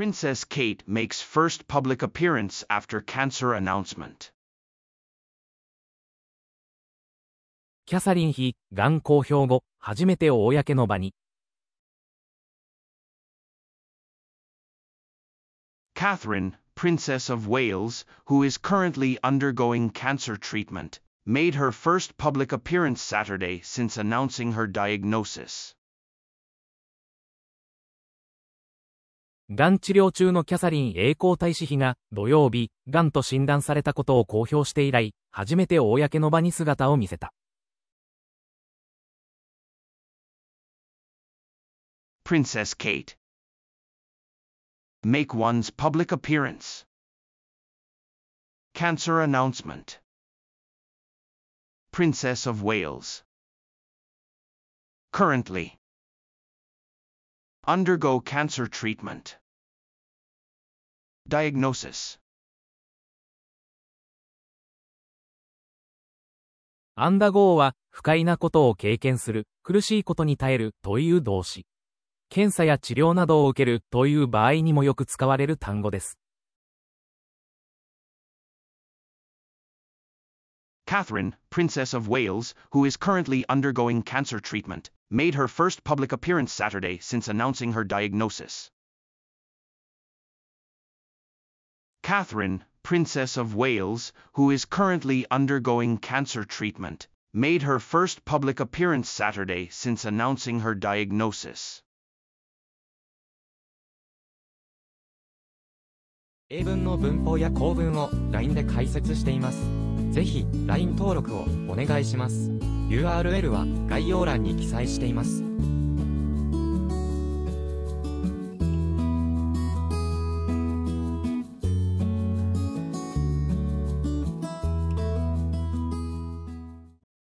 Princess Kate makes first public appearance after cancer announcement. キャサリン妃、がん公表後、初めて公の場に。Catherine, Princess of Wales, who is currently undergoing cancer treatment, made her first public appearance Saturday since announcing her diagnosis. がん治療中のキャサリン栄光大使妃が土曜日、がんと診断されたことを公表して以来、初めて公の場に姿を見せた。Princess Kate Make one's public appearance Cancer announcement Princess of Wales Currently undergo cancer treatment. Diagnosis アンダゴーは、不快なことを経験する、苦しいことに耐えるという動詞。検査や治療などを受けるという場合にもよく使われる単語です。Catherine, Princess of Wales, who is currently undergoing cancer treatment, made her first public appearance Saturday since announcing her diagnosis. Catherine, Princess of Wales, who is currently undergoing cancer treatment, made her first public appearance Saturday since announcing her diagnosis. 英文の文法や構文を LINE で解説しています。ぜひ LINE 登録をお願いします。URL は概要欄に記載しています。